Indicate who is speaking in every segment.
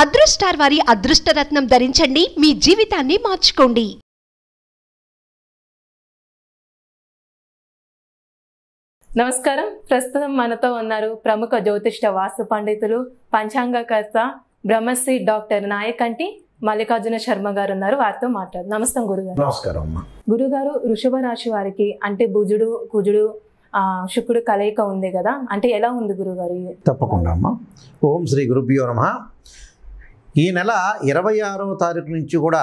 Speaker 1: అదృష్టార్ వారి అదృష్టరత్నం ధరించండి మీ జీవితాన్ని మార్చుకోండి నమస్కారం ప్రస్తుతం మనతో ఉన్నారు ప్రముఖ జ్యోతిష్ట వాస్తు పండితులు పంచాంగకర్త బ్రహ్మశ్రీ డాక్టర్ నాయకంటి మల్లికార్జున శర్మ గారు ఉన్నారు వారితో మాట్లాడు నమస్తే గురుగారు నమస్కారం గురుగారు వృషభ రాశి వారికి అంటే భుజుడు కుజుడు శుక్రుడు కలయిక ఉంది కదా అంటే ఎలా ఉంది గురుగారు తప్పకుండా అమ్మా ఓం శ్రీ గురుభ్యో నమ ఈ నెల ఇరవై ఆరవ తారీఖు నుంచి కూడా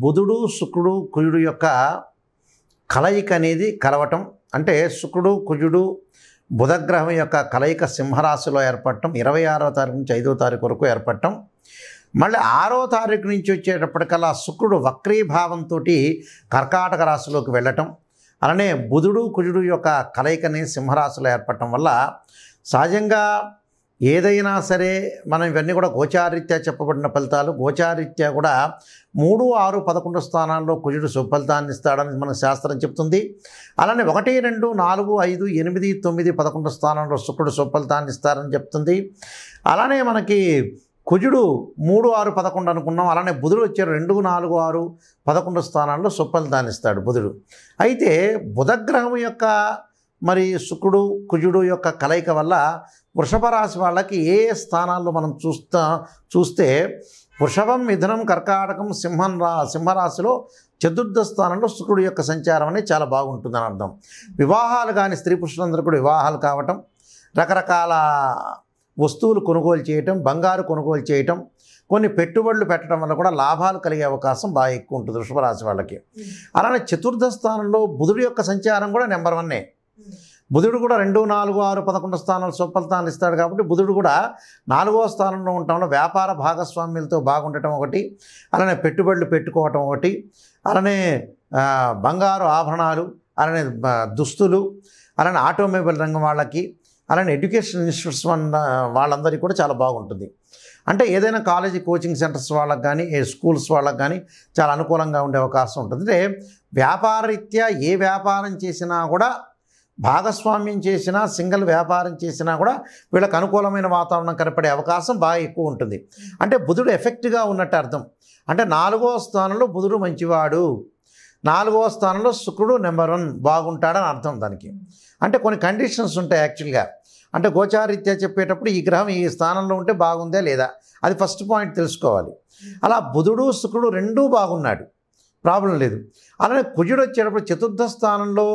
Speaker 1: బుధుడు శుక్రుడు కుజుడు యొక్క కలయిక అనేది కలవటం అంటే శుక్రుడు కుజుడు బుధగ్రహం యొక్క కలయిక సింహరాశిలో ఏర్పడటం ఇరవై ఆరో తారీఖు నుంచి ఐదో తారీఖు వరకు ఏర్పడటం మళ్ళీ ఆరో తారీఖు నుంచి వచ్చేటప్పటికల్లా శుక్రుడు వక్రీభావంతో కర్కాటక రాశిలోకి వెళ్ళటం అలానే బుధుడు కుజుడు యొక్క కలయికని సింహరాశిలో ఏర్పడటం వల్ల సహజంగా ఏదైనా సరే మనం ఇవన్నీ కూడా గోచారీత్యా చెప్పబడిన ఫలితాలు గోచారీత్యా కూడా మూడు ఆరు పదకొండు స్థానాల్లో కుజుడు సుఫలితాన్ని ఇస్తాడని మన శాస్త్రం చెప్తుంది అలానే ఒకటి రెండు నాలుగు ఐదు ఎనిమిది తొమ్మిది పదకొండు స్థానంలో శుక్రుడు సుఫలితాన్ని ఇస్తారని చెప్తుంది అలానే మనకి కుజుడు మూడు ఆరు పదకొండు అనుకున్నాం అలానే బుధుడు వచ్చారు రెండు నాలుగు ఆరు పదకొండు స్థానాల్లో సుఫలితాన్ని ఇస్తాడు బుధుడు అయితే బుధగ్రహం యొక్క మరి శుక్రుడు కుజుడు యొక్క కలయిక వల్ల వృషభ రాశి వాళ్ళకి ఏ స్థానాల్లో మనం చూస్తా చూస్తే వృషభం మిథునం కర్కాటకం సింహం రా సింహరాశిలో చతుర్థ స్థానంలో శుక్రుడు యొక్క సంచారం అనేది చాలా బాగుంటుందని అర్థం వివాహాలు కానీ స్త్రీ పురుషులందరూ కూడా వివాహాలు కావటం రకరకాల వస్తువులు కొనుగోలు చేయటం బంగారు కొనుగోలు చేయటం కొన్ని పెట్టుబడులు పెట్టడం వల్ల కూడా లాభాలు కలిగే అవకాశం బాగా ఎక్కువ ఉంటుంది వృషభ రాశి వాళ్ళకి అలానే చతుర్థ స్థానంలో బుధుడి యొక్క సంచారం కూడా నెంబర్ వన్నే బుధుడు కూడా రెండు నాలుగు ఆరు పదకొండు స్థానాలు సొప్పలతాన్ని ఇస్తాడు కాబట్టి బుధుడు కూడా నాలుగో స్థానంలో ఉండటంలో వ్యాపార భాగస్వామ్యులతో బాగుండటం ఒకటి అలానే పెట్టుబడులు పెట్టుకోవటం ఒకటి అలానే బంగారు ఆభరణాలు అలానే దుస్తులు అలానే ఆటోమొబైల్ రంగం వాళ్ళకి అలానే ఎడ్యుకేషన్ ఇన్స్టిట్యూట్స్ వాళ్ళందరికీ కూడా చాలా బాగుంటుంది అంటే ఏదైనా కాలేజీ కోచింగ్ సెంటర్స్ వాళ్ళకి కానీ స్కూల్స్ వాళ్ళకి కానీ చాలా అనుకూలంగా ఉండే అవకాశం ఉంటుంది అంటే వ్యాపారరీత్యా ఏ వ్యాపారం చేసినా కూడా భాగస్వామ్యం చేసినా సింగిల్ వ్యాపారం చేసినా కూడా వీళ్ళకి అనుకూలమైన వాతావరణం కనపడే అవకాశం బాగా ఎక్కువ ఉంటుంది అంటే బుధుడు ఎఫెక్ట్గా ఉన్నట్టు అర్థం అంటే నాలుగో స్థానంలో బుధుడు మంచివాడు నాలుగో స్థానంలో శుక్రుడు నెంబర్ వన్ బాగుంటాడని అర్థం దానికి అంటే కొన్ని కండిషన్స్ ఉంటాయి యాక్చువల్గా అంటే గోచారీత్యా చెప్పేటప్పుడు ఈ గ్రహం ఈ స్థానంలో ఉంటే బాగుందా లేదా అది ఫస్ట్ పాయింట్ తెలుసుకోవాలి అలా బుధుడు శుక్రుడు రెండూ బాగున్నాడు ప్రాబ్లం లేదు అలానే కుజుడు వచ్చేటప్పుడు చతుర్థ స్థానంలో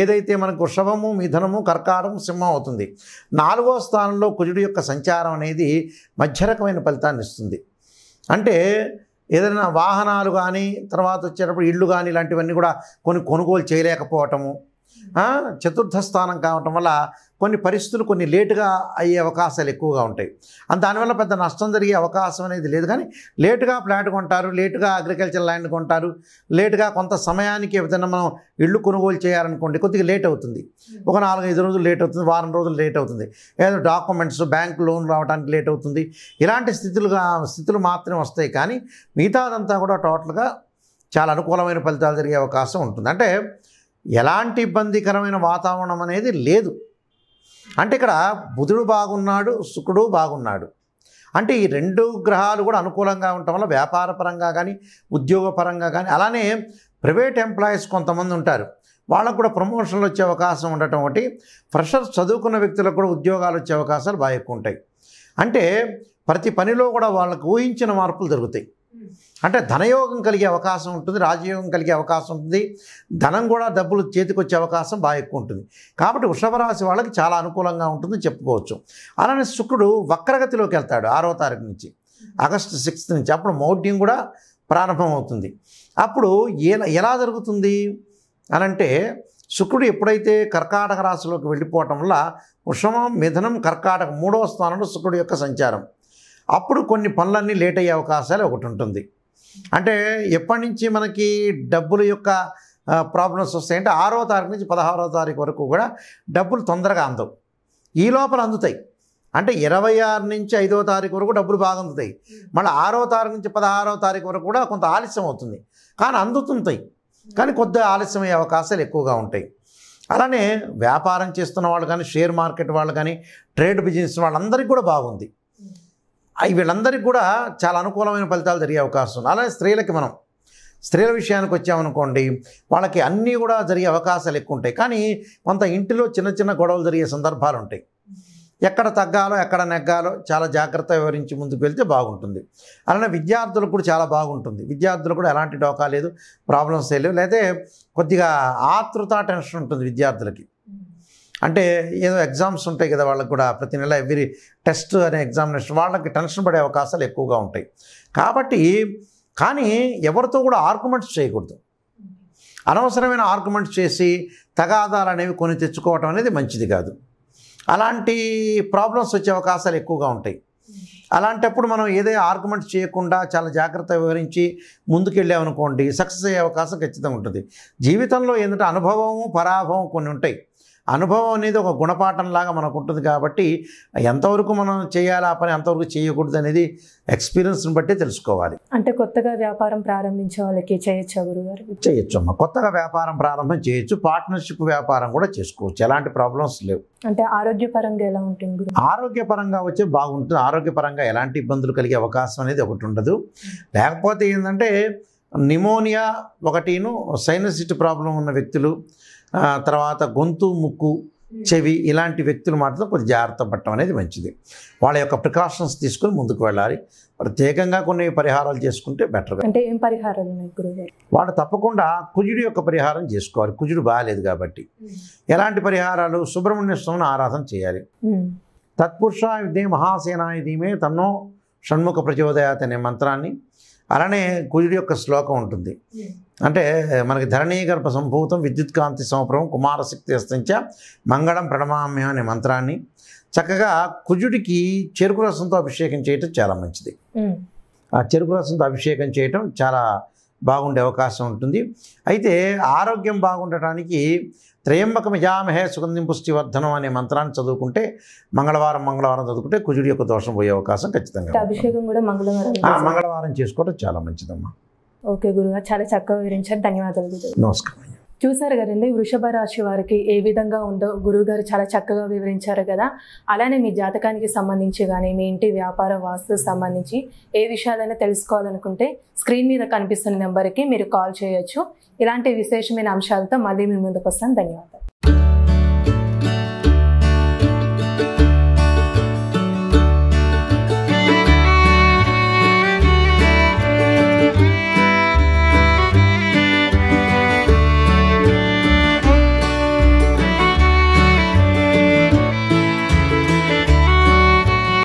Speaker 1: ఏదైతే మనకు వృషభము మిథనము కర్కారం సింహం అవుతుంది నాలుగో స్థానంలో కుజుడు యొక్క సంచారం అనేది మధ్యరకమైన ఫలితాన్ని ఇస్తుంది అంటే ఏదైనా వాహనాలు కానీ తర్వాత వచ్చేటప్పుడు ఇళ్ళు కానీ ఇలాంటివన్నీ కూడా కొన్ని కొనుగోలు చేయలేకపోవటము చతుర్థ స్థానం కావటం వల్ల కొన్ని పరిస్థితులు కొన్ని లేటుగా అయ్యే అవకాశాలు ఎక్కువగా ఉంటాయి అండ్ దానివల్ల పెద్ద నష్టం జరిగే అవకాశం అనేది లేదు కానీ లేటుగా ప్లాట్ కొంటారు లేటుగా అగ్రికల్చర్ ల్యాండ్ కొంటారు లేటుగా కొంత సమయానికి ఏదైనా మనం ఇళ్ళు కొనుగోలు చేయాలనుకోండి కొద్దిగా లేట్ అవుతుంది ఒక నాలుగైదు రోజులు లేట్ అవుతుంది వారం రోజులు లేట్ అవుతుంది ఏదైనా డాక్యుమెంట్స్ బ్యాంక్ లోన్ రావడానికి లేట్ అవుతుంది ఇలాంటి స్థితులుగా స్థితులు మాత్రమే వస్తాయి కానీ మిగతాదంతా కూడా టోటల్గా చాలా అనుకూలమైన ఫలితాలు జరిగే అవకాశం ఉంటుంది అంటే ఎలాంటి ఇబ్బందికరమైన వాతావరణం అనేది లేదు అంటే ఇక్కడ బుధుడు బాగున్నాడు శుక్రుడు బాగున్నాడు అంటే ఈ రెండు గ్రహాలు కూడా అనుకూలంగా ఉండటం వల్ల వ్యాపార పరంగా కానీ ఉద్యోగపరంగా కానీ అలానే ప్రైవేట్ ఎంప్లాయీస్ కొంతమంది ఉంటారు వాళ్ళకు కూడా ప్రమోషన్లు వచ్చే అవకాశం ఉండటం ఒకటి ఫ్రెషర్ చదువుకున్న వ్యక్తులకు కూడా ఉద్యోగాలు వచ్చే అవకాశాలు బాగా ఎక్కువ ఉంటాయి అంటే ప్రతి పనిలో కూడా వాళ్ళకు ఊహించిన మార్పులు దొరుకుతాయి అంటే ధనయోగం కలిగే అవకాశం ఉంటుంది రాజయోగం కలిగే అవకాశం ఉంటుంది ధనం కూడా డబ్బులు చేతికొచ్చే అవకాశం బాగా ఎక్కువ ఉంటుంది కాబట్టి వృషభ రాశి వాళ్ళకి చాలా అనుకూలంగా ఉంటుంది చెప్పుకోవచ్చు అలానే శుక్రుడు వక్రగతిలోకి వెళ్తాడు ఆరో తారీఖు నుంచి ఆగస్టు సిక్స్త్ నుంచి అప్పుడు మౌఢ్యం కూడా ప్రారంభమవుతుంది అప్పుడు ఎలా ఎలా జరుగుతుంది అనంటే శుక్రుడు ఎప్పుడైతే కర్కాటక రాశిలోకి వెళ్ళిపోవటం వల్ల వృషమం మిథనం కర్కాటక మూడవ స్థానంలో శుక్రుడు యొక్క సంచారం అప్పుడు కొన్ని పనులన్నీ లేట్ అయ్యే అవకాశాలు ఒకటి ఉంటుంది అంటే ఎప్పటి నుంచి మనకి డబ్బుల యొక్క ప్రాబ్లమ్స్ వస్తాయంటే ఆరో తారీఖు నుంచి పదహారో తారీఖు వరకు కూడా డబ్బులు తొందరగా అందవు ఈ లోపల అందుతాయి అంటే ఇరవై ఆరు నుంచి ఐదో తారీఖు వరకు డబ్బులు బాగా అందుతాయి మళ్ళీ ఆరో తారీఖు నుంచి పదహారో తారీఖు వరకు కూడా కొంత ఆలస్యం అవుతుంది కానీ అందుతుంటాయి కానీ కొద్దిగా అయ్యే అవకాశాలు ఎక్కువగా ఉంటాయి అలానే వ్యాపారం చేస్తున్న వాళ్ళు కానీ షేర్ మార్కెట్ వాళ్ళు కానీ ట్రేడ్ బిజినెస్ వాళ్ళందరికీ కూడా బాగుంది వీళ్ళందరికీ కూడా చాలా అనుకూలమైన ఫలితాలు జరిగే అవకాశం ఉంది అలానే స్త్రీలకి మనం స్త్రీల విషయానికి వచ్చామనుకోండి వాళ్ళకి అన్నీ కూడా జరిగే అవకాశాలు ఎక్కువ ఉంటాయి కానీ కొంత ఇంటిలో చిన్న చిన్న గొడవలు జరిగే సందర్భాలు ఉంటాయి ఎక్కడ తగ్గాలో ఎక్కడ నెగ్గాలో చాలా జాగ్రత్త వివరించి ముందుకు వెళ్తే బాగుంటుంది అలానే విద్యార్థులకు కూడా చాలా బాగుంటుంది విద్యార్థులు కూడా ఎలాంటి డోకా లేదు ప్రాబ్లమ్స్ లేవు లేదా కొద్దిగా ఆతృత టెన్షన్ ఉంటుంది విద్యార్థులకి అంటే ఏదో ఎగ్జామ్స్ ఉంటాయి కదా వాళ్ళకి కూడా ప్రతి నెల ఎవ్రీ టెస్ట్ అనే ఎగ్జామినేషన్ వాళ్ళకి టెన్షన్ పడే అవకాశాలు ఎక్కువగా ఉంటాయి కాబట్టి కానీ ఎవరితో కూడా ఆర్గ్యుమెంట్స్ చేయకూడదు అనవసరమైన ఆర్గ్యుమెంట్స్ చేసి తగాదాలు అనేవి కొని తెచ్చుకోవటం అనేది మంచిది కాదు అలాంటి ప్రాబ్లమ్స్ వచ్చే అవకాశాలు ఎక్కువగా ఉంటాయి అలాంటప్పుడు మనం ఏదైనా ఆర్గ్యుమెంట్ చేయకుండా చాలా జాగ్రత్త వివరించి ముందుకెళ్ళామనుకోండి సక్సెస్ అయ్యే అవకాశం ఖచ్చితంగా ఉంటుంది జీవితంలో ఏంటంటే అనుభవము పరాభవం కొన్ని ఉంటాయి అనుభవం అనేది ఒక గుణపాఠంలాగా మనకు ఉంటుంది కాబట్టి ఎంతవరకు మనం చేయాలి ఆ పని ఎంతవరకు చేయకూడదు అనేది ఎక్స్పీరియన్స్ని బట్టి తెలుసుకోవాలి అంటే కొత్తగా వ్యాపారం ప్రారంభించే వాళ్ళకి చేయొచ్చా గురుగారు చేయొచ్చు అమ్మా కొత్తగా వ్యాపారం ప్రారంభం చేయొచ్చు పార్ట్నర్షిప్ వ్యాపారం కూడా చేసుకోవచ్చు ఎలాంటి ప్రాబ్లమ్స్ లేవు అంటే ఆరోగ్యపరంగా ఎలా ఉంటుంది ఆరోగ్యపరంగా వచ్చే బాగుంటుంది ఆరోగ్యపరంగా ఎలాంటి ఇబ్బందులు కలిగే అవకాశం అనేది ఒకటి ఉండదు లేకపోతే ఏంటంటే నిమోనియా ఒకటిను సైనసిట్ ప్రాబ్లం ఉన్న వ్యక్తులు తర్వాత గొంతు ముక్కు చెవి ఇలాంటి వ్యక్తులు మాత్రం కొంచెం జాగ్రత్త పడటం అనేది మంచిది వాళ్ళ యొక్క ప్రికాషన్స్ తీసుకుని ముందుకు వెళ్ళాలి ప్రత్యేకంగా కొన్ని పరిహారాలు చేసుకుంటే బెటర్ అంటే ఏం పరిహారాలు వాళ్ళు తప్పకుండా కుజుడు యొక్క పరిహారం చేసుకోవాలి కుజుడు బాగాలేదు కాబట్టి ఎలాంటి పరిహారాలు సుబ్రహ్మణ్య స్వామిని ఆరాధన చేయాలి తత్పురుష యుద్ధే మహాసేనాయుధీమే తన్నో షణ్ముఖ ప్రచోదయాత్ అనే మంత్రాన్ని అలానే కుజుడి యొక్క శ్లోకం ఉంటుంది అంటే మనకి ధరణీ గర్భ సంభూతం విద్యుత్ కాంతి సంప్రమం కుమారశక్తి అస్తించ మంగళం ప్రణమామ్యం అనే మంత్రాన్ని చక్కగా కుజుడికి చెరుకు రసంతో అభిషేకం చేయటం చాలా మంచిది hmm. ఆ చెరుకు రసంతో అభిషేకం చేయటం చాలా బాగుండే అవకాశం ఉంటుంది అయితే ఆరోగ్యం బాగుండటానికి త్రయంబక మిజామహే సుగంధిం పుష్టివర్ధనం అనే మంత్రాన్ని చదువుకుంటే మంగళవారం మంగళవారం చదువుకుంటే కుజుడి యొక్క దోషం పోయే అవకాశం ఖచ్చితంగా అభిషేకం కూడా మంగళవారం మంగళవారం చేసుకోవడం చాలా మంచిదమ్మా ఓకే గురుగారు చాలా చక్కగా వివరించారు ధన్యవాదాలు నమస్కారం చూసారు కదండి వృషభ రాశి వారికి ఏ విధంగా ఉందో గురువుగారు చాలా చక్కగా వివరించారు కదా అలానే మీ జాతకానికి సంబంధించి కానీ మీ ఇంటి వ్యాపార వాస్తు సంబంధించి ఏ విషయాలైనా తెలుసుకోవాలనుకుంటే స్క్రీన్ మీద కనిపిస్తున్న నెంబర్కి మీరు కాల్ చేయొచ్చు ఇలాంటి విశేషమైన అంశాలతో మళ్ళీ మీ ముందుకు వస్తాను ధన్యవాదాలు